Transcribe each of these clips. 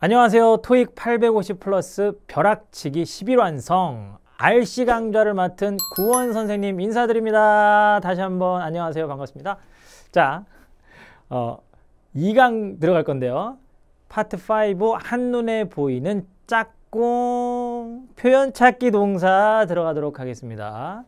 안녕하세요. 토익 850 플러스 벼락치기 11완성 RC 강좌를 맡은 구원 선생님 인사드립니다. 다시 한번 안녕하세요. 반갑습니다. 자, 어, 2강 들어갈 건데요. 파트 5 한눈에 보이는 짝꿍 표현 찾기 동사 들어가도록 하겠습니다.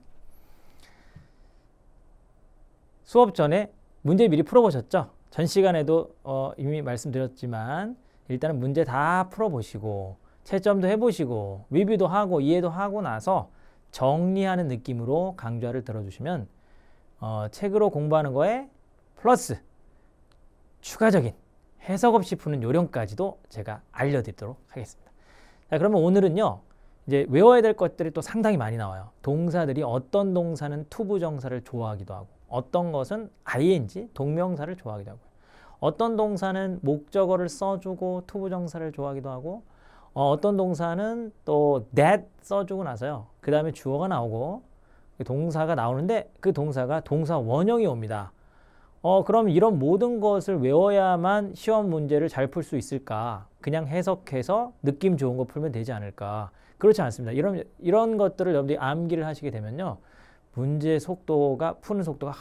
수업 전에 문제 미리 풀어보셨죠? 전 시간에도 어, 이미 말씀드렸지만 일단은 문제 다 풀어보시고 채점도 해보시고 리뷰도 하고 이해도 하고 나서 정리하는 느낌으로 강좌를 들어주시면 어, 책으로 공부하는 거에 플러스 추가적인 해석 없이 푸는 요령까지도 제가 알려드리도록 하겠습니다. 자, 그러면 오늘은요. 이제 외워야 될 것들이 또 상당히 많이 나와요. 동사들이 어떤 동사는 투부정사를 좋아하기도 하고 어떤 것은 ing, 동명사를 좋아하기도 하고요. 어떤 동사는 목적어를 써주고 투부정사를 좋아하기도 하고 어, 떤 동사는 또 that 써주고 나서요. 그 다음에 주어가 나오고 그 동사가 나오는데 그 동사가 동사 원형이 옵니다. 어, 그럼 이런 모든 것을 외워야만 시험 문제를 잘 풀 수 있을까? 그냥 해석해서 느낌 좋은 거 풀면 되지 않을까? 그렇지 않습니다. 이런, 이런 것들을 여러분들이 암기를 하시게 되면요. 문제 속도가, 푸는 속도가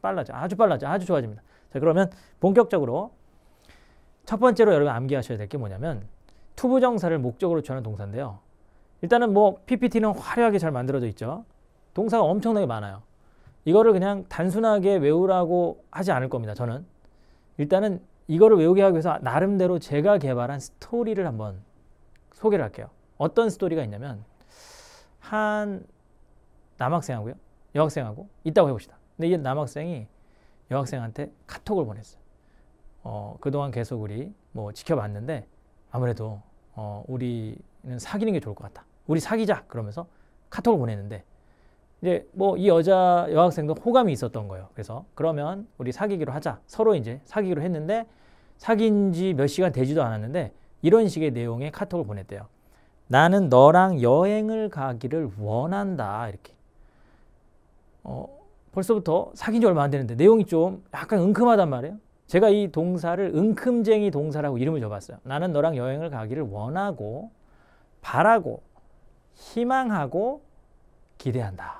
빨라져. 아주 빨라져. 아주 좋아집니다. 자, 그러면 본격적으로 첫 번째로 여러분 암기하셔야 될 게 뭐냐면 투부정사를 목적으로 취하는 동사인데요. 일단은 뭐 PPT는 화려하게 잘 만들어져 있죠. 동사가 엄청나게 많아요. 이거를 그냥 단순하게 외우라고 하지 않을 겁니다. 저는 일단은 이거를 외우게 하기 위해서 나름대로 제가 개발한 스토리를 한번 소개를 할게요. 어떤 스토리가 있냐면 한 남학생하고요. 여학생하고 있다고 해봅시다. 근데 이 남학생이 여학생한테 카톡을 보냈어요. 어, 그동안 계속 우리 뭐 지켜봤는데 아무래도 어, 우리는 사귀는 게 좋을 것 같다. 우리 사귀자 그러면서 카톡을 보냈는데 이제 뭐 이 여자 여학생도 호감이 있었던 거예요. 그래서 그러면 우리 사귀기로 하자. 서로 이제 사귀기로 했는데 사귄 지 몇 시간 되지도 않았는데 이런 식의 내용의 카톡을 보냈대요. 나는 너랑 여행을 가기를 원한다. 이렇게. 어, 벌써부터 사귄 지 얼마 안 되는데 내용이 좀 약간 은큼하단 말이에요. 제가 이 동사를 은큼쟁이 동사라고 이름을 줘봤어요. 나는 너랑 여행을 가기를 원하고 바라고 희망하고 기대한다.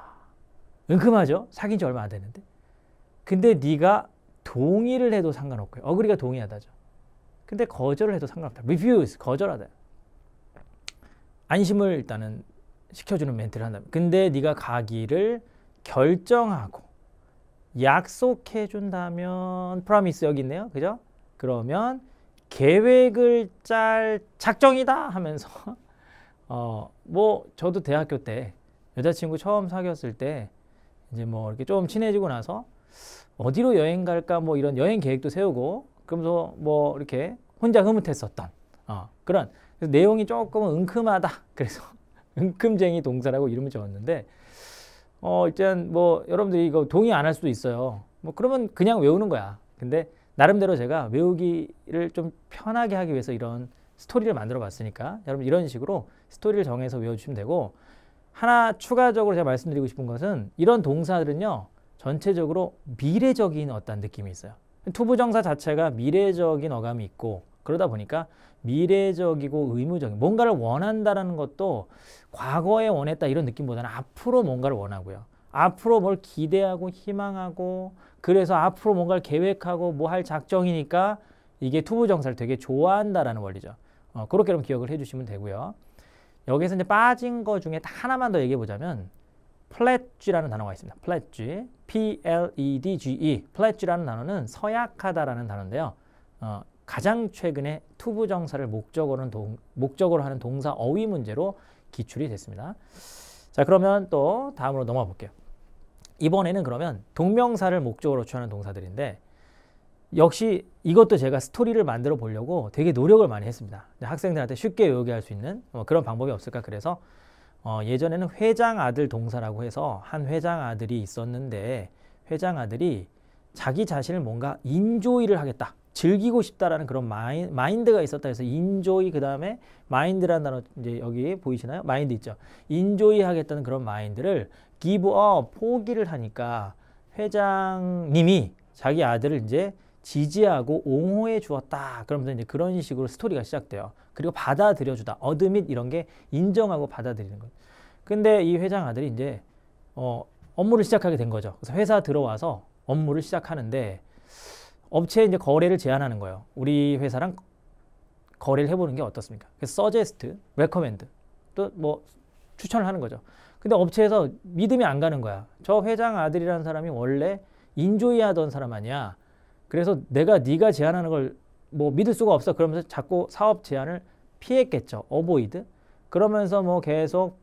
은큼하죠? 사귄 지 얼마 안 됐는데. 근데 네가 동의를 해도 상관없고요. 어그리가 동의하다죠. 근데 거절을 해도 상관없다. refuse, 거절하다. 안심을 일단은 시켜주는 멘트를 한다면 근데 네가 가기를 결정하고 약속해 준다면 promise 여기 있네요. 그죠? 그러면 계획을 짤 작정이다 하면서 어, 뭐 저도 대학교 때 여자친구 처음 사귀었을 때 이제 뭐 이렇게 좀 친해지고 나서 어디로 여행 갈까 뭐 이런 여행 계획도 세우고 그러면서 뭐 이렇게 혼자 흐뭇했었던 어, 그런 내용이 조금은 은큼하다 그래서 은큼쟁이 동사라고 이름을 지었는데 어 일단 뭐 여러분들이 이거 동의 안 할 수도 있어요. 뭐 그러면 그냥 외우는 거야. 근데 나름대로 제가 외우기를 좀 편하게 하기 위해서 이런 스토리를 만들어 봤으니까 여러분 이런 식으로 스토리를 정해서 외워주시면 되고 하나 추가적으로 제가 말씀드리고 싶은 것은 이런 동사들은요 전체적으로 미래적인 어떤 느낌이 있어요. 투부정사 자체가 미래적인 어감이 있고 그러다 보니까 미래적이고 의무적인 뭔가를 원한다라는 것도 과거에 원했다 이런 느낌보다는 앞으로 뭔가를 원하고요. 앞으로 뭘 기대하고 희망하고 그래서 앞으로 뭔가를 계획하고 뭐 할 작정이니까 이게 투부정사를 되게 좋아한다라는 원리죠. 어, 그렇게 좀 기억을 해주시면 되고요. 여기서 이제 빠진 것 중에 하나만 더 얘기해 보자면 플랫쥐라는 단어가 있습니다. 플랫쥐, P-L-E-D-G-E, 플랫쥐라는 단어는 서약하다라는 단어인데요. 어, 가장 최근에 투부 정사를 목적으로, 동, 목적으로 하는 동사 어휘 문제로 기출이 됐습니다. 자 그러면 또 다음으로 넘어가 볼게요. 이번에는 그러면 동명사를 목적으로 취하는 동사들인데 역시 이것도 제가 스토리를 만들어 보려고 되게 노력을 많이 했습니다. 학생들한테 쉽게 외우할수 있는 뭐 그런 방법이 없을까 그래서 어, 예전에는 회장 아들 동사라고 해서 한 회장 아들이 있었는데 회장 아들이 자기 자신을 뭔가 인조이를 하겠다 즐기고 싶다라는 그런 마인, 마인드가 있었다 해서 인조이 그다음에 마인드라는 단어 이제 여기 보이시나요? 마인드 있죠. 인조이 하겠다는 그런 마인드를 기 i v 포기를 하니까 회장님이 자기 아들을 이제 지지하고 옹호해 주었다. 그러면서 이제 그런 식으로 스토리가 시작돼요. 그리고 받아들여 주다. 어드밋 이런 게 인정하고 받아들이는 거예요. 근데 이 회장 아들이 이제 어, 업무를 시작하게 된 거죠. 그래서 회사 들어와서 업무를 시작하는데 업체에 이제 거래를 제안하는 거예요. 우리 회사랑 거래를 해보는 게 어떻습니까? 그래서 서제스트, 레코멘드 또 뭐 추천을 하는 거죠. 근데 업체에서 믿음이 안 가는 거야. 저 회장 아들이라는 사람이 원래 인조이 하던 사람 아니야. 그래서 내가 네가 제안하는 걸 뭐 믿을 수가 없어. 그러면서 자꾸 사업 제안을 피했겠죠. 어보이드. 그러면서 뭐 계속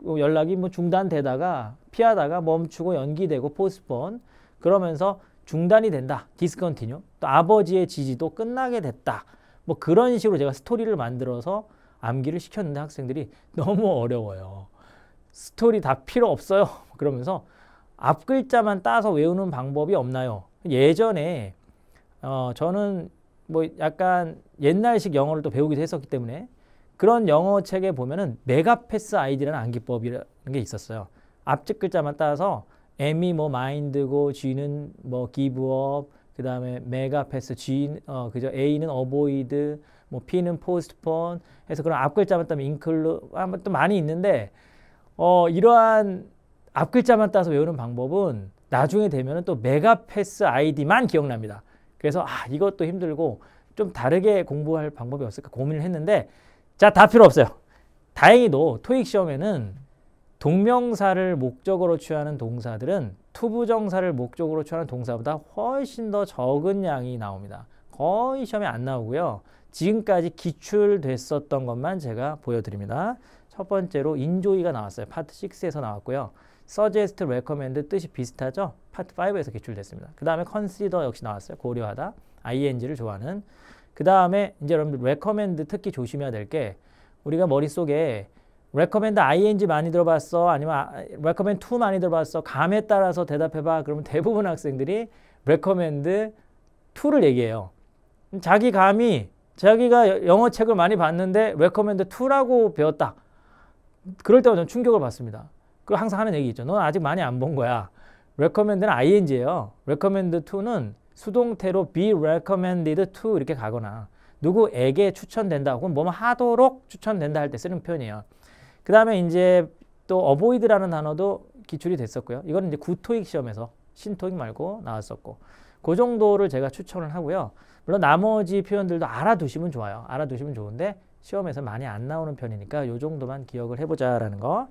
뭐 연락이 뭐 중단되다가 피하다가 멈추고 연기되고 포스폰 그러면서 중단이 된다. 디스컨티뉴. 또 아버지의 지지도 끝나게 됐다. 뭐 그런 식으로 제가 스토리를 만들어서 암기를 시켰는데 학생들이 너무 어려워요. 스토리 다 필요 없어요. 그러면서 앞 글자만 따서 외우는 방법이 없나요? 예전에 어 저는 뭐 약간 옛날식 영어를 또 배우기도 했었기 때문에 그런 영어 책에 보면은 메가패스 아이디라는 암기법이라는 게 있었어요. 앞집 글자만 따서 M이 뭐 마인드고 G는 뭐기 i 업 그다음에 메가패스 G 어 그죠 A는 어보이드 뭐 P는 포스트폰 해서 그런 앞글자만 따면 인클루 아무튼 뭐 많이 있는데 어 이러한 앞글자만 따서 외우는 방법은 나중에 되면또 메가패스 아이디만 기억납니다. 그래서 아 이것도 힘들고 좀 다르게 공부할 방법이 없을까 고민을 했는데 자 다 필요 없어요. 다행히도 토익 시험에는 동명사를 목적으로 취하는 동사들은 투부정사를 목적으로 취하는 동사보다 훨씬 더 적은 양이 나옵니다. 거의 시험에 안 나오고요. 지금까지 기출됐었던 것만 제가 보여드립니다. 첫 번째로 인조이가 나왔어요. 파트 6에서 나왔고요. suggest, recommend 뜻이 비슷하죠? 파트 5에서 기출됐습니다. 그 다음에 consider 역시 나왔어요. 고려하다. ing를 좋아하는. 그 다음에 이제 여러분들 recommend 특히 조심해야 될 게 우리가 머릿속에 recommend ing 많이 들어봤어? 아니면 아, recommend to 많이 들어봤어? 감에 따라서 대답해봐. 그러면 대부분 학생들이 recommend to를 얘기해요. 자기 감이 자기가 영어 책을 많이 봤는데 recommend to라고 배웠다. 그럴 때마다 저는 충격을 받습니다. 그리고 항상 하는 얘기 있죠. 넌 아직 많이 안 본 거야. recommend는 ing예요. recommend to는 수동태로 be recommended to 이렇게 가거나 누구에게 추천된다 혹은 뭐뭐 하도록 추천된다 할 때 쓰는 표현이에요. 그 다음에 이제 또 어보이드라는 단어도 기출이 됐었고요. 이거는 이제 구토익 시험에서 신토익 말고 나왔었고 그 정도를 제가 추천을 하고요. 물론 나머지 표현들도 알아두시면 좋아요. 알아두시면 좋은데 시험에서 많이 안 나오는 편이니까 요 정도만 기억을 해보자라는 거.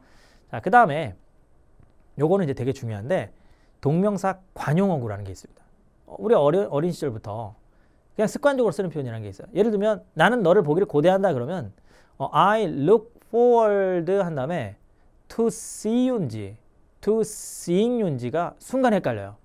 자, 그 다음에 요거는 이제 되게 중요한데 동명사 관용어구라는 게 있습니다. 어, 우리 어려, 어린 시절부터 그냥 습관적으로 쓰는 표현이라는 게 있어요. 예를 들면 나는 너를 보기를 고대한다 그러면 어, I look forward 한 다음에 to see you인지 to seeing you인지가 순간 헷갈려요.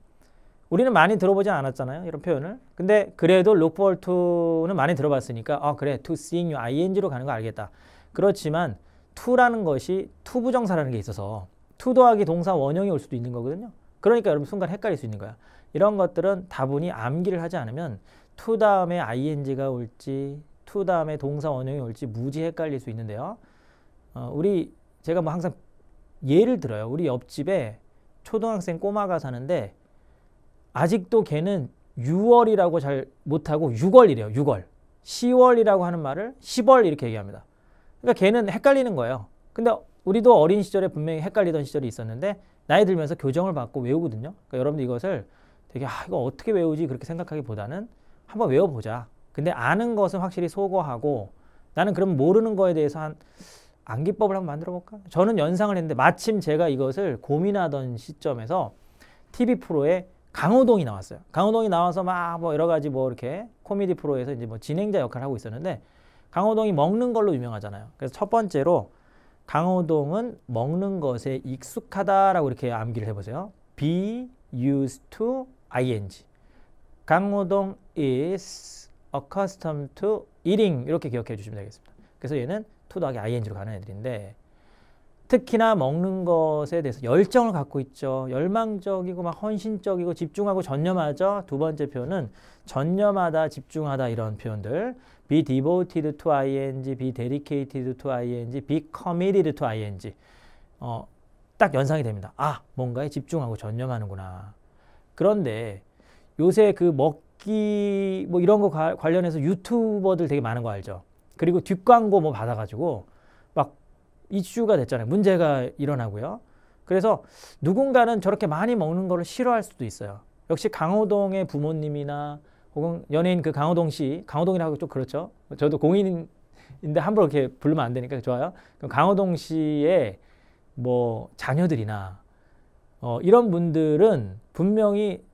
우리는 많이 들어보지 않았잖아요. 이런 표현을. 근데 그래도 look forward to는 많이 들어봤으니까 아 그래 to seeing you ing로 가는 거 알겠다. 그렇지만 to라는 것이 to 부정사라는 게 있어서 to 더하기 동사 원형이 올 수도 있는 거거든요. 그러니까 여러분 순간 헷갈릴 수 있는 거야. 이런 것들은 다분히 암기를 하지 않으면 to 다음에 ing가 올지 to 다음에 동사 원형이 올지 무지 헷갈릴 수 있는데요. 어, 우리 제가 뭐 항상 예를 들어요. 우리 옆집에 초등학생 꼬마가 사는데 아직도 걔는 6월이라고 잘 못하고 6월이래요. 6월. 10월이라고 하는 말을 10월 이렇게 얘기합니다. 그러니까 걔는 헷갈리는 거예요. 근데 우리도 어린 시절에 분명히 헷갈리던 시절이 있었는데 나이 들면서 교정을 받고 외우거든요. 그러니까 여러분들 이것을 되게 아 이거 어떻게 외우지 그렇게 생각하기보다는 한번 외워보자. 근데 아는 것은 확실히 소거하고 나는 그럼 모르는 거에 대해서 한 암기법을 한번 만들어 볼까? 저는 연상을 했는데 마침 제가 이것을 고민하던 시점에서 TV 프로에 강호동이 나왔어요. 강호동이 나와서 막 뭐 여러 가지 뭐 이렇게 코미디 프로에서 이제 뭐 진행자 역할을 하고 있었는데 강호동이 먹는 걸로 유명하잖아요. 그래서 첫 번째로 강호동은 먹는 것에 익숙하다라고 이렇게 암기를 해보세요. be used to ing. 강호동 is accustomed to eating 이렇게 기억해 주시면 되겠습니다. 그래서 얘는 투 o 더하기 ing로 가는 애들인데 특히나 먹는 것에 대해서 열정을 갖고 있죠. 열망적이고 막 헌신적이고 집중하고 전념하죠. 두 번째 표현은 전념하다, 집중하다 이런 표현들. be devoted to ing, be dedicated to ing, be committed to ing. 어, 딱 연상이 됩니다. 아, 뭔가에 집중하고 전념하는구나. 그런데 요새 그 먹기 뭐 이런 거 관련해서 유튜버들 되게 많은 거 알죠. 그리고 뒷광고 뭐 받아가지고 막 이슈가 됐잖아요. 문제가 일어나고요. 그래서 누군가는 저렇게 많이 먹는 거 싫어할 수도 있어요. 역시 강호동의 부모님이나 혹은 연예인 그 강호동 씨, 강호동이라고 좀 그렇죠. 저도 공인인데 함부로 이렇게 부르면 안 되니까 좋아요. 그럼 강호동 씨의 뭐 자녀들이나 어, 이런 분들은 분명히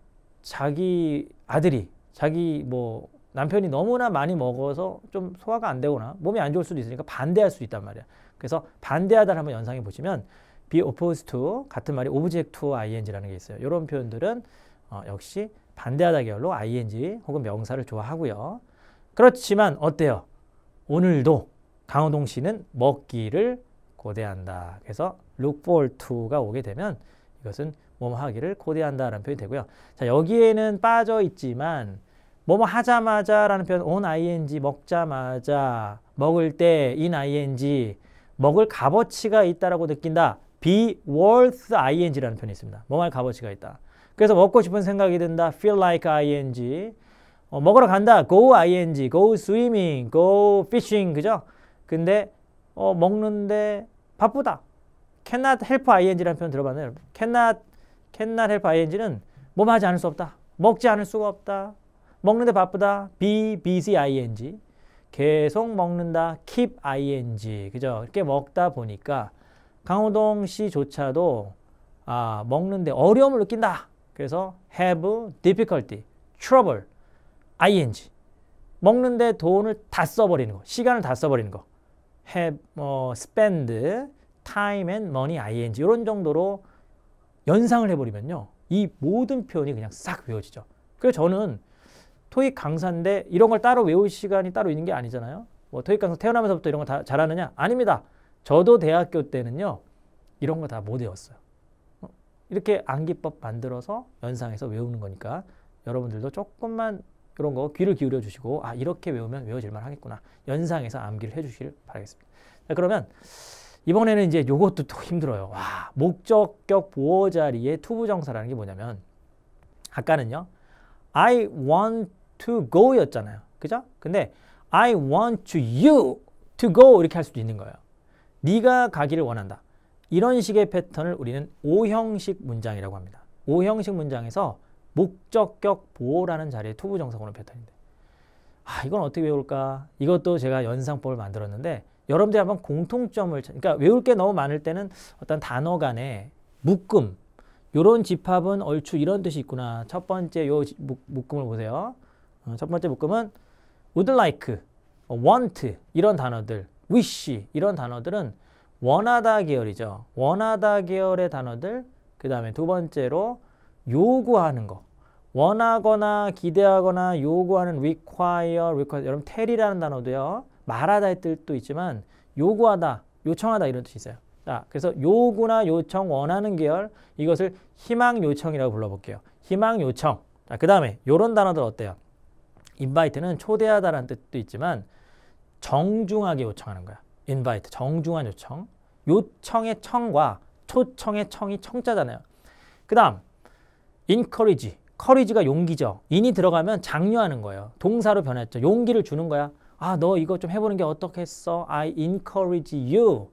자기 아들이 자기 뭐 남편이 너무나 많이 먹어서 좀 소화가 안 되거나 몸이 안 좋을 수도 있으니까 반대할 수도 있단 말이야. 그래서 반대하다를 한번 연상해 보시면 be opposed to 같은 말이 object to ing라는 게 있어요. 이런 표현들은 어, 역시 반대하다 계열로 ing 혹은 명사를 좋아하고요. 그렇지만 어때요? 오늘도 강호동 씨는 먹기를 고대한다. 그래서 look forward to가 오게 되면 이것은 몸하기를 고대한다라는 표현이 되고요. 자, 여기에는 빠져 있지만 뭐뭐 하자마자라는 표현 on ing 먹자마자 먹을 때 in ing 먹을 값어치가 있다라고 느낀다. be worth ing라는 표현이 있습니다. 뭐할 값어치가 있다. 그래서 먹고 싶은 생각이 든다. feel like ing 어, 먹으러 간다. go ing go swimming go fishing 그죠? 근데 어, 먹는데 바쁘다. cannot help ing라는 표현 들어봤나요? cannot cannot help ing는 뭐뭐 하지 않을 수 없다. 먹지 않을 수가 없다. 먹는데 바쁘다. be busy ing. 계속 먹는다. keep ing. 그죠? 이렇게 먹다 보니까 강호동 씨조차도 아, 먹는데 어려움을 느낀다. 그래서 have difficulty, trouble, ing. 먹는데 돈을 다 써버리는 거, 시간을 다 써버리는 거. have, 어, spend, time and money, ing. 이런 정도로 연상을 해버리면요. 이 모든 표현이 그냥 싹 외워지죠. 그래서 저는 토익 강사인데 이런 걸 따로 외울 시간이 따로 있는 게 아니잖아요. 뭐 토익 강사 태어나면서부터 이런 거 다 잘하느냐? 아닙니다. 저도 대학교 때는요. 이런 거 다 못 외웠어요. 어, 이렇게 암기법 만들어서 연상해서 외우는 거니까 여러분들도 조금만 이런 거 귀를 기울여 주시고 아 이렇게 외우면 외워질만 하겠구나 연상해서 암기를 해주시길 바라겠습니다. 자, 그러면 이번에는 이제 요것도 또 힘들어요. 와 목적격 보호 자리의 투부정사라는 게 뭐냐면 아까는요 I want to go였잖아요. 그죠? 근데 I want to you to go 이렇게 할 수도 있는 거예요. 네가 가기를 원한다. 이런 식의 패턴을 우리는 오형식 문장이라고 합니다. 오형식 문장에서 목적격 보호라는 자리에 투부정사 오는 패턴인데 아 이건 어떻게 외울까? 이것도 제가 연상법을 만들었는데 여러분들이 한번 공통점을 그러니까 외울 게 너무 많을 때는 어떤 단어 간의 묶음 요런 집합은 얼추 이런 뜻이 있구나. 첫 번째 요 묶음을 보세요. 어, 첫 번째 묶음은 would like, 어, want 이런 단어들, wish 이런 단어들은 원하다 계열이죠. 원하다 계열의 단어들, 그 다음에 두 번째로 요구하는 거. 원하거나 기대하거나 요구하는 require, require 여러분 tell이라는 단어도요. 말하다의 뜻도 있지만 요구하다, 요청하다 이런 뜻이 있어요. 자, 그래서 요구나 요청, 원하는 계열 이것을 희망 요청이라고 불러볼게요. 희망 요청. 자, 그 다음에 요런 단어들 어때요? 인바이트는 초대하다라는 뜻도 있지만 정중하게 요청하는 거야. 인바이트, 정중한 요청. 요청의 청과 초청의 청이 청자잖아요. 그 다음, encourage. courage가 용기죠. 인이 들어가면 장려하는 거예요. 동사로 변했죠. 용기를 주는 거야. 아, 너 이거 좀 해보는 게 어떻겠어? I encourage you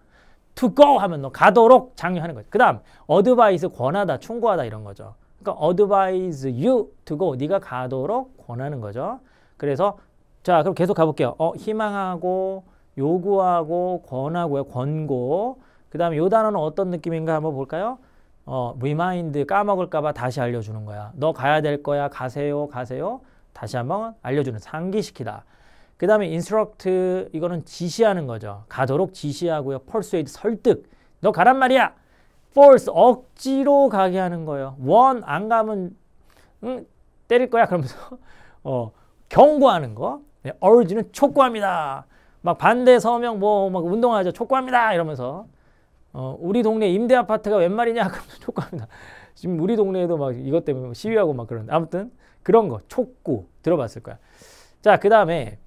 to go 하면 너 가도록 장려하는 거예그 다음, advise, 권하다, 충고하다 이런 거죠. 그러니까 advise you to go, 네가 가도록 권하는 거죠. 그래서 자 그럼 계속 가볼게요. 어, 희망하고 요구하고 권하고요. 권고 그 다음에 요 단어는 어떤 느낌인가 한번 볼까요? 어, 리마인드 까먹을까봐 다시 알려주는 거야. 너 가야 될 거야. 가세요. 가세요. 다시 한번 알려주는 상기시키다. 그 다음에 인 n s t r 이거는 지시하는 거죠. 가도록 지시하고요. p 스웨이드 설득. 너 가란 말이야. 폴스 억지로 가게 하는 거예요. 원 안 가면 응 때릴 거야. 그러면서 어 경고하는 거. urge는 네, 촉구합니다. 막 반대 서명 뭐 막 운동하죠. 촉구합니다. 이러면서 어, 우리 동네 임대 아파트가 웬 말이냐 그러면서 촉구합니다. 지금 우리 동네에도 막 이것 때문에 시위하고 막그러 아무튼 그런 거 촉구 들어봤을 거야. 자, 그다음에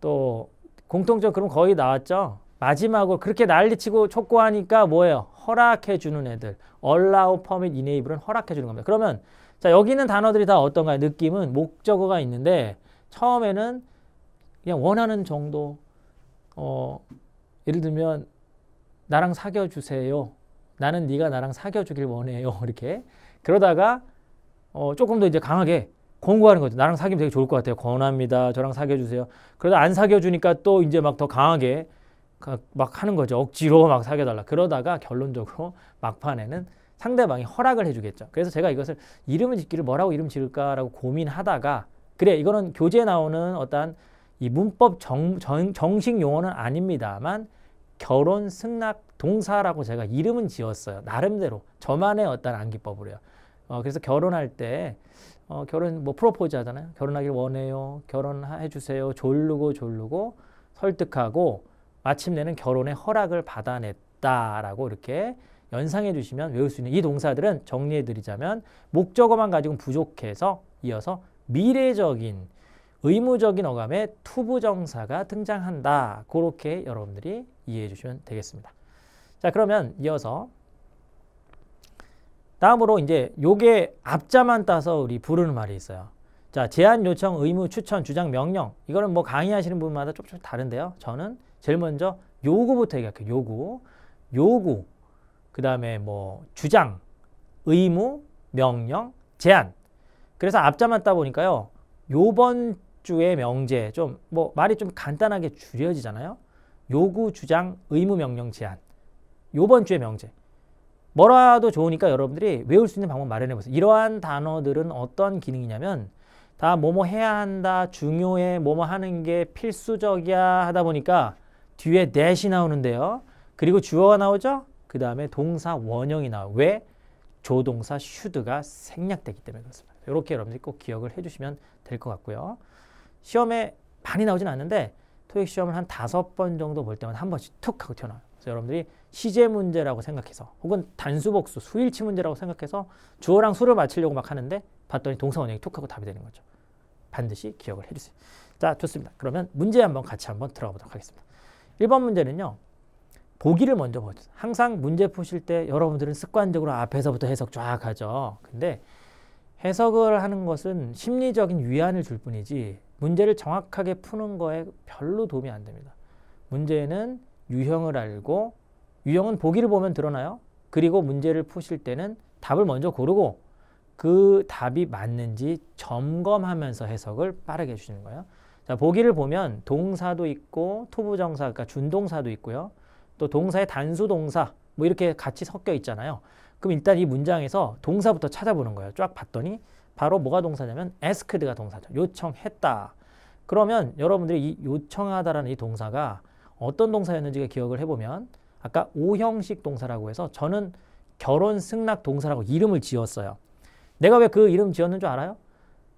또 공통점 그럼 거의 나왔죠. 마지막으로 그렇게 난리치고 촉구하니까 뭐예요? 허락해 주는 애들. allow, permit, enable은 허락해 주는 겁니다. 그러면 자, 여기 있는 단어들이 다 어떤가요? 느낌은 목적어가 있는데 처음에는 그냥 원하는 정도 어 예를 들면 나랑 사귀어 주세요. 나는 네가 나랑 사귀어 주길 원해요. 이렇게. 그러다가 어 조금 더 이제 강하게 권고하는 거죠. 나랑 사귀면 되게 좋을 것 같아요. 권합니다. 저랑 사귀어 주세요. 그러다 안 사귀어 주니까 또 이제 막 더 강하게 막 하는 거죠. 억지로 막 사귀어 달라. 그러다가 결론적으로 막판에는 상대방이 허락을 해주겠죠. 그래서 제가 이것을 이름을 짓기를 뭐라고 이름 지을까라고 고민하다가 그래 이거는 교재에 나오는 어떠한 이 문법 정, 정식 용어는 아닙니다만 결혼 승낙 동사라고 제가 이름은 지었어요. 나름대로 저만의 어떤 암기법으로요. 어, 그래서 결혼할 때 어, 결혼 뭐 프로포즈 하잖아요. 결혼하길 원해요. 결혼해 주세요. 졸르고 졸르고 설득하고 마침내는 결혼의 허락을 받아냈다라고 이렇게 연상해 주시면 외울 수 있는 이 동사들은 정리해 드리자면 목적어만 가지고는 부족해서 이어서 미래적인 의무적인 어감에 투부정사가 등장한다. 그렇게 여러분들이 이해해 주시면 되겠습니다. 자 그러면 이어서 다음으로 이제 요게 앞자만 따서 우리 부르는 말이 있어요. 자 제한 요청 의무 추천 주장 명령 이거는 뭐 강의하시는 분마다 조금씩 다른데요. 저는 제일 먼저 요구부터 얘기할게요. 요구 요구 그 다음에 뭐 주장, 의무, 명령, 제한. 그래서 앞자만 따 보니까요. 요번 주의 명제 좀 뭐 말이 좀 간단하게 줄여지잖아요. 요구, 주장, 의무, 명령, 제한. 요번 주의 명제. 뭐라도 좋으니까 여러분들이 외울 수 있는 방법 마련해 보세요. 이러한 단어들은 어떤 기능이냐면 다 뭐뭐 해야 한다, 중요해, 뭐뭐 하는 게 필수적이야 하다 보니까 뒤에 대시 나오는데요. 그리고 주어가 나오죠? 그 다음에 동사 원형이 나와. 왜? 조동사 슈드가 생략되기 때문에 그렇습니다. 이렇게 여러분들이 꼭 기억을 해주시면 될 것 같고요. 시험에 많이 나오진 않는데 토익 시험을 한 다섯 번 정도 볼 때마다 한 번씩 툭 하고 튀어나와요. 그래서 여러분들이 시제 문제라고 생각해서 혹은 단수복수, 수일치 문제라고 생각해서 주어랑 수를 맞추려고 막 하는데 봤더니 동사 원형이 툭 하고 답이 되는 거죠. 반드시 기억을 해주세요. 자, 좋습니다. 그러면 문제 한번 같이 한번 들어가 보도록 하겠습니다. 일 번 문제는요. 보기를 먼저 보죠. 항상 문제 푸실 때 여러분들은 습관적으로 앞에서부터 해석 쫙 하죠. 근데 해석을 하는 것은 심리적인 위안을 줄 뿐이지 문제를 정확하게 푸는 거에 별로 도움이 안 됩니다. 문제는 유형을 알고 유형은 보기를 보면 드러나요. 그리고 문제를 푸실 때는 답을 먼저 고르고 그 답이 맞는지 점검하면서 해석을 빠르게 해주시는 거예요. 자, 보기를 보면 동사도 있고 투부정사, 그러니까 준동사도 있고요. 또 동사의 단수 동사 뭐 이렇게 같이 섞여 있잖아요. 그럼 일단 이 문장에서 동사부터 찾아보는 거예요. 쫙 봤더니 바로 뭐가 동사냐면 ask드가 동사죠. 요청했다. 그러면 여러분들이 이 요청하다라는 이 동사가 어떤 동사였는지 기억을 해보면 아까 오형식 동사라고 해서 저는 결혼 승낙 동사라고 이름을 지었어요. 내가 왜 그 이름 지었는 줄 알아요?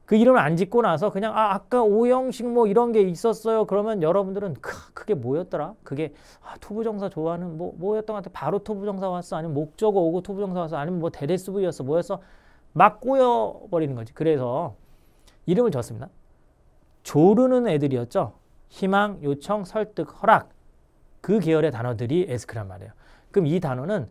그 이름을 안 짓고 나서 그냥 아 아까 오형식 뭐 이런 게 있었어요. 그러면 여러분들은 크, 그게 뭐였더라? 그게 아, 토부정사 좋아하는 뭐 뭐였던 것 같아. 바로 투부정사 왔어. 아니면 목적어 오고 투부정사 왔어. 아니면 뭐 대대수부였어. 뭐였어? 막 꼬여 버리는 거지. 그래서 이름을 줬습니다. 조르는 애들이었죠. 희망, 요청, 설득, 허락 그 계열의 단어들이 에스크란 말이에요. 그럼 이 단어는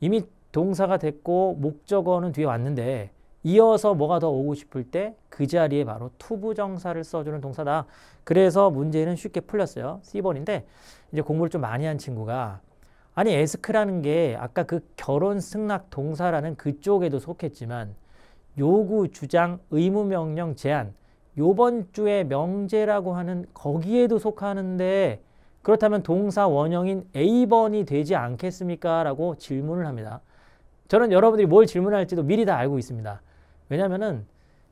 이미 동사가 됐고 목적어는 뒤에 왔는데 이어서 뭐가 더 오고 싶을 때 그 자리에 바로 투부정사를 써주는 동사다. 그래서 문제는 쉽게 풀렸어요. C번인데 이제 공부를 좀 많이 한 친구가 아니 에스크라는 게 아까 그 결혼 승낙 동사라는 그쪽에도 속했지만 요구, 주장, 의무, 명령, 제안 요번 주에 명제라고 하는 거기에도 속하는데 그렇다면 동사 원형인 A번이 되지 않겠습니까? 라고 질문을 합니다. 저는 여러분들이 뭘 질문할지도 미리 다 알고 있습니다. 왜냐면은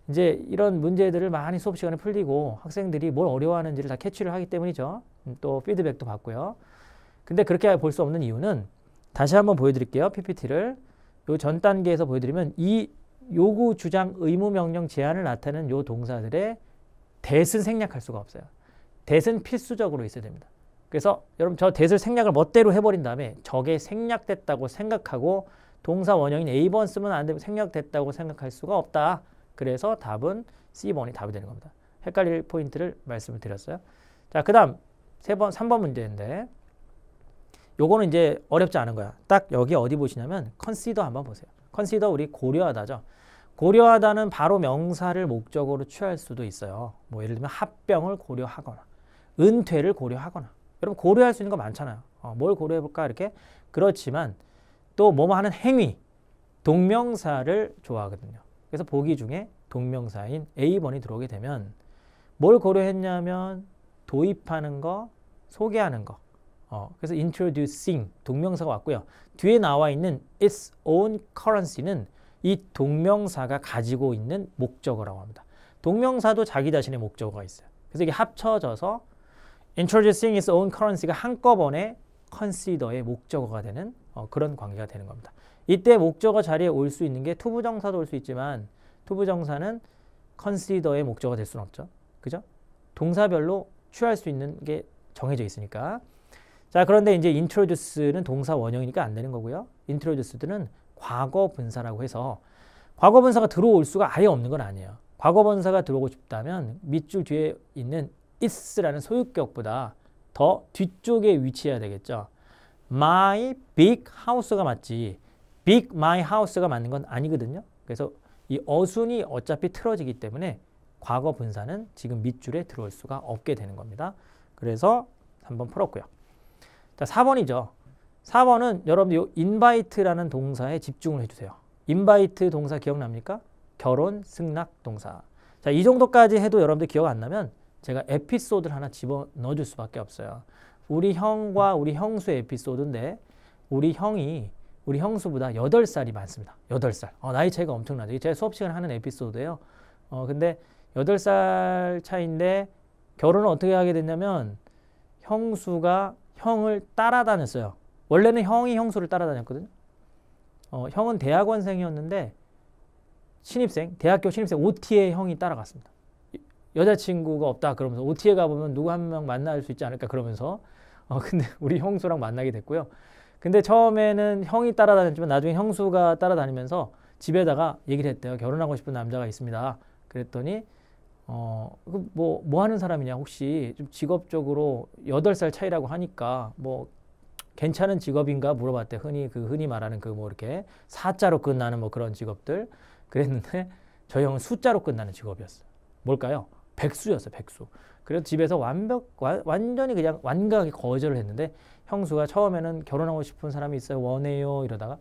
이제 이런 문제들을 많이 수업 시간에 풀리고 학생들이 뭘 어려워하는지를 다 캐치를 하기 때문이죠. 음, 또 피드백도 받고요. 근데 그렇게 볼 수 없는 이유는 다시 한번 보여드릴게요. PPT를 요전 단계에서 보여드리면 이 요구 주장 의무 명령 제한을 나타내는 요 동사들의 대은 생략할 수가 없어요. 대은 필수적으로 있어야 됩니다. 그래서 여러분 저 대을 생략을 멋대로 해버린 다음에 저게 생략됐다고 생각하고 동사 원형인 A번 쓰면 안 되고 생략됐다고 생각할 수가 없다. 그래서 답은 C번이 답이 되는 겁니다. 헷갈릴 포인트를 말씀을 드렸어요. 자, 그 다음 세 번, 3번 문제인데 요거는 이제 어렵지 않은 거야. 딱 여기 어디 보시냐면 컨시더 한번 보세요. 컨시더 우리 고려하다죠. 고려하다는 바로 명사를 목적으로 취할 수도 있어요. 뭐 예를 들면 합병을 고려하거나 은퇴를 고려하거나 여러분 고려할 수 있는 거 많잖아요. 어, 뭘 고려해볼까 이렇게 그렇지만 또 뭐뭐 하는 행위, 동명사를 좋아하거든요. 그래서 보기 중에 동명사인 A번이 들어오게 되면 뭘 고려했냐면 도입하는 거, 소개하는 거. 어, 그래서 introducing 동명사가 왔고요. 뒤에 나와 있는 its own currency는 이 동명사가 가지고 있는 목적어라고 합니다. 동명사도 자기 자신의 목적어가 있어요. 그래서 이게 합쳐져서 introducing its own currency가 한꺼번에 consider의 목적어가 되는 어, 그런 관계가 되는 겁니다. 이때 목적어 자리에 올 수 있는 게 투부정사도 올 수 있지만 투부정사는 consider의 목적어 가될 수는 없죠. 그죠? 동사별로 취할 수 있는 게 정해져 있으니까. 자, 그런데 이제 introduce는 동사 원형이니까 안 되는 거고요. i n t r o d u c e 는 과거 분사라고 해서 과거 분사가 들어올 수가 아예 없는 건 아니에요. 과거 분사가 들어오고 싶다면 밑줄 뒤에 있는 is라는 소유격보다 더 뒤쪽에 위치해야 되겠죠. my big house가 맞지 big my house가 맞는 건 아니거든요. 그래서 이 어순이 어차피 틀어지기 때문에 과거 분사는 지금 밑줄에 들어올 수가 없게 되는 겁니다. 그래서 한번 풀었고요. 자, 4번이죠. 4번은 여러분들 요 인바이트라는 동사에 집중을 해주세요. 인바이트 동사 기억납니까? 결혼 승낙 동사. 자, 이 정도까지 해도 여러분들 기억 안 나면 제가 에피소드를 하나 집어 넣어줄 수밖에 없어요. 우리 형과 우리 형수의 에피소드인데 우리 형이 우리 형수보다 8 살이 많습니다. 8살 어, 나이 차이가 엄청나죠. 제가 수업 시간에 하는 에피소드예요. 어, 근데 8살 차인데 결혼을 어떻게 하게 됐냐면 형수가 형을 따라다녔어요. 원래는 형이 형수를 따라다녔거든요. 어, 형은 대학원생이었는데 신입생, 대학교 신입생 OT의 형이 따라갔습니다. 여자친구가 없다 그러면서 OT에 가보면 누구 한 명 만날 수 있지 않을까 그러면서 어 근데 우리 형수랑 만나게 됐고요. 근데 처음에는 형이 따라다녔지만 나중에 형수가 따라다니면서 집에다가 얘기를 했대요. 결혼하고 싶은 남자가 있습니다. 그랬더니 어뭐뭐 그 뭐 하는 사람이냐 혹시 좀 직업적으로 8살 차이라고 하니까 뭐 괜찮은 직업인가 물어봤대. 흔히 그 흔히 말하는 그 뭐 이렇게 사자로 끝나는 뭐 그런 직업들 그랬는데 저희 형은 숫자로 끝나는 직업이었어요. 뭘까요? 백수였어요, 백수. 그래서 집에서 완벽, 완, 완전히 그냥 완강하게 거절을 했는데 형수가 처음에는 결혼하고 싶은 사람이 있어요, 원해요 이러다가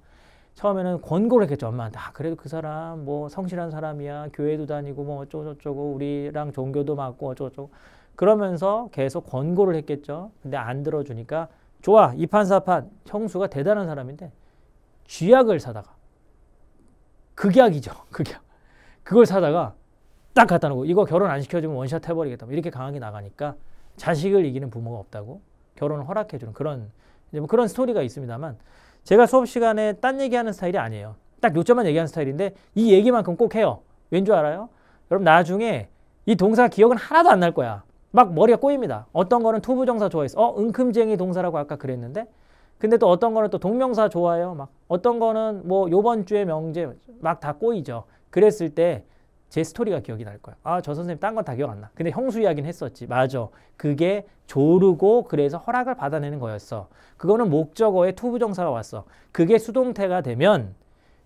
처음에는 권고를 했겠죠, 엄마한테. 아, 그래도 그 사람 뭐 성실한 사람이야, 교회도 다니고 뭐 어쩌고저쩌고 우리랑 종교도 맞고 어쩌고저쩌고 그러면서 계속 권고를 했겠죠. 근데 안 들어주니까 좋아, 이판사판 형수가 대단한 사람인데 쥐약을 사다가 극약이죠, 극약. 그걸 사다가 딱 갖다 놓고 이거 결혼 안 시켜주면 원샷 해버리겠다. 뭐 이렇게 강하게 나가니까 자식을 이기는 부모가 없다고 결혼을 허락해주는 그런 뭐 그런 스토리가 있습니다만 제가 수업 시간에 딴 얘기하는 스타일이 아니에요. 딱 요점만 얘기하는 스타일인데 이 얘기만큼 꼭 해요. 왠 줄 알아요? 여러분 나중에 이 동사 기억은 하나도 안 날 거야. 막 머리가 꼬입니다. 어떤 거는 투부정사 좋아해서 어 은큼쟁이 동사라고 아까 그랬는데 근데 또 어떤 거는 또 동명사 좋아해요. 막 어떤 거는 뭐 요번 주에 명제 막 다 꼬이죠. 그랬을 때제 스토리가 기억이 날 거야. 아, 저 선생님 딴 건 다 기억 안 나. 근데 형수 이야기는 했었지. 맞아. 그게 조르고 그래서 허락을 받아내는 거였어. 그거는 목적어의 투부정사가 왔어. 그게 수동태가 되면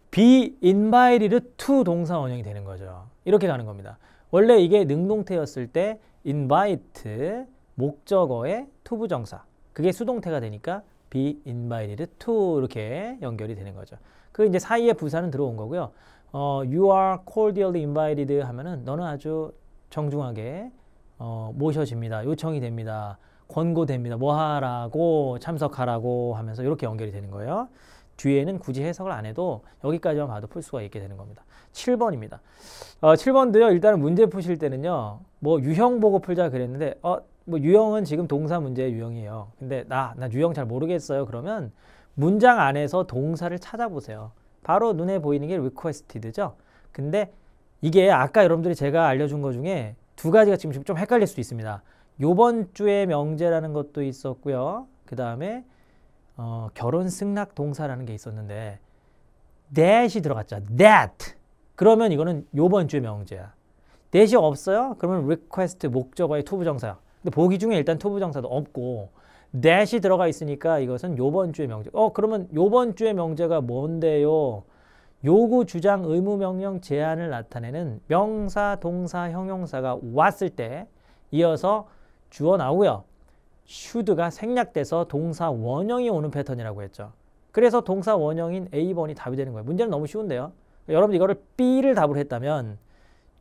be invited to 동사원형이 되는 거죠. 이렇게 가는 겁니다. 원래 이게 능동태였을 때 invite 목적어의 투부정사. 그게 수동태가 되니까 be invited to 이렇게 연결이 되는 거죠. 그 이제 사이에 부사는 들어온 거고요. 어, you are cordially invited 하면은 너는 아주 정중하게 어, 모셔집니다. 요청이 됩니다. 권고됩니다. 뭐 하라고 참석하라고 하면서 이렇게 연결이 되는 거예요. 뒤에는 굳이 해석을 안 해도 여기까지만 봐도 풀 수가 있게 되는 겁니다. 7번입니다. 어, 7번도요. 일단은 문제 푸실 때는요. 뭐 유형 보고 풀자 그랬는데 어, 뭐 유형은 지금 동사 문제의 유형이에요. 근데 나, 나 유형 잘 모르겠어요. 그러면 문장 안에서 동사를 찾아보세요. 바로 눈에 보이는 게 requested죠. 근데 이게 아까 여러분들이 제가 알려준 것 중에 두 가지가 지금 좀 헷갈릴 수 있습니다. 요번 주에 명제라는 것도 있었고요. 그 다음에 어, 결혼 승낙 동사라는 게 있었는데 that이 들어갔죠. that. 그러면 이거는 요번 주의 명제야. that이 없어요? 그러면 request 목적어의 투부정사. 근데 보기 중에 일단 투부정사도 없고 that이 들어가 있으니까 이것은 요번 주의 명제. 어 그러면 요번 주의 명제가 뭔데요? 요구, 주장, 의무, 명령, 제안을 나타내는 명사, 동사, 형용사가 왔을 때 이어서 주어 나오고요. should가 생략돼서 동사 원형이 오는 패턴이라고 했죠. 그래서 동사 원형인 A번이 답이 되는 거예요. 문제는 너무 쉬운데요. 여러분 이거를 B를 답을 했다면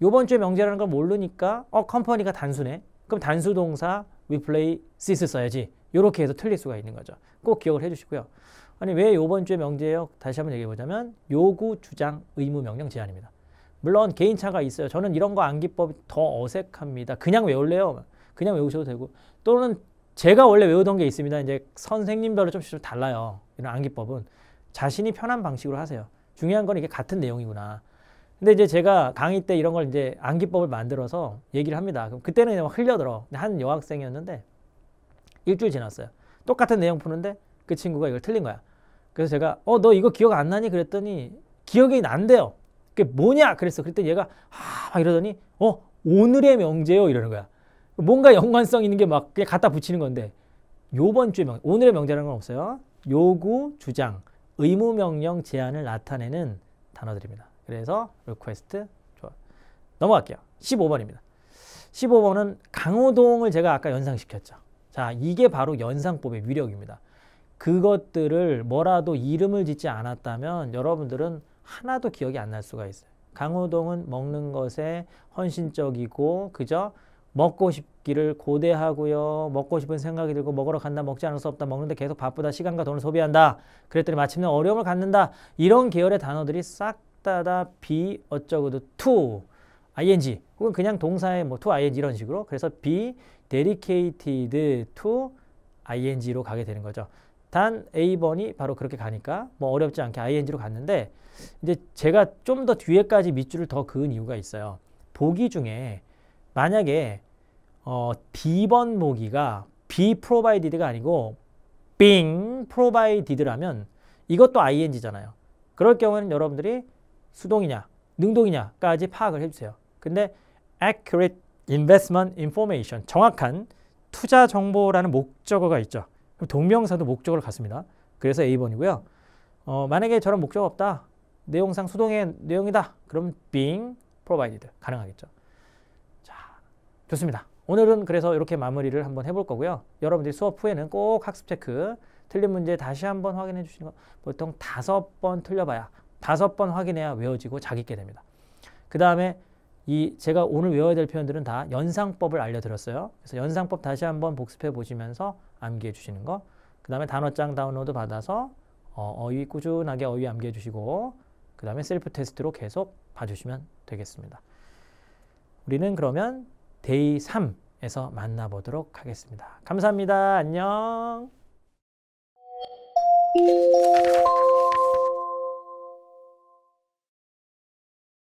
요번 주에 명제라는 걸 모르니까 어 컴퍼니가 단수네. 그럼 단수 동사 we play sis 써야지. 이렇게 해서 틀릴 수가 있는 거죠. 꼭 기억을 해주시고요. 아니 왜 이번 주에 명제예요? 다시 한번 얘기해 보자면 요구, 주장, 의무, 명령, 제한입니다. 물론 개인차가 있어요. 저는 이런 거 암기법이 더 어색합니다. 그냥 외울래요. 그냥 외우셔도 되고 또는 제가 원래 외우던 게 있습니다. 이제 선생님별로 좀씩 좀 달라요. 이런 암기법은 자신이 편한 방식으로 하세요. 중요한 건 이게 같은 내용이구나. 근데 이제 제가 강의 때 이런 걸 이제 암기법을 만들어서 얘기를 합니다. 그럼 그때는 그냥 흘려들어. 한 여학생이었는데 일주일 지났어요. 똑같은 내용 푸는데 그 친구가 이걸 틀린 거야. 그래서 제가 어 너 이거 기억 안 나니 그랬더니 기억이 난대요. 그게 뭐냐 그랬어. 그랬더니 얘가 아 이러더니 어 오늘의 명제요 이러는 거야. 뭔가 연관성 있는 게막 그냥 갖다 붙이는 건데 요번 주의 명 오늘의 명제라는 건 없어요. 요구, 주장, 의무, 명령, 제안을 나타내는 단어들입니다. 그래서 request 좋아. 넘어갈게요. 15번입니다. 15번은 강호동을 제가 아까 연상시켰죠. 자, 이게 바로 연상법의 위력입니다. 그것들을 뭐라도 이름을 짓지 않았다면 여러분들은 하나도 기억이 안 날 수가 있어요. 강호동은 먹는 것에 헌신적이고 그저 먹고 싶기를 고대하고요. 먹고 싶은 생각이 들고 먹으러 간다. 먹지 않을 수 없다. 먹는데 계속 바쁘다. 시간과 돈을 소비한다. 그랬더니 마침내 어려움을 갖는다. 이런 계열의 단어들이 싹 다다 b 어쩌고도 t ing 혹은 그냥 동사의 뭐 t ing 이런 식으로 그래서 b dedicated to ing로 가게 되는 거죠. 단 A번이 바로 그렇게 가니까 뭐 어렵지 않게 ing로 갔는데 이제 제가 좀 더 뒤에까지 밑줄을 더 그은 이유가 있어요. 보기 중에 만약에 어, B번 모기가 B provided가 아니고 being provided라면 이것도 ing잖아요. 그럴 경우에는 여러분들이 수동이냐 능동이냐까지 파악을 해주세요. 근데 accurate investment information 정확한 투자 정보라는 목적어가 있죠. 그럼 동명사도 목적어를 갖습니다. 그래서 A번이고요. 어, 만약에 저런 목적 없다. 내용상 수동의 내용이다. 그럼 being provided 가능하겠죠. 자, 좋습니다. 오늘은 그래서 이렇게 마무리를 한번 해볼 거고요. 여러분들이 수업 후에는 꼭 학습 체크, 틀린 문제 다시 한번 확인해 주시는 거 보통 다섯 번 틀려봐야 다섯 번 확인해야 외워지고 자기 있게 됩니다. 그 다음에 이 제가 오늘 외워야 될 표현들은 다 연상법을 알려드렸어요. 그래서 연상법 다시 한번 복습해 보시면서 암기해 주시는 거. 그 다음에 단어장 다운로드 받아서 어, 휘 꾸준하게 어휘 암기해 주시고 그 다음에 셀프 테스트로 계속 봐주시면 되겠습니다. 우리는 그러면 데이 3에서 만나보도록 하겠습니다. 감사합니다. 안녕.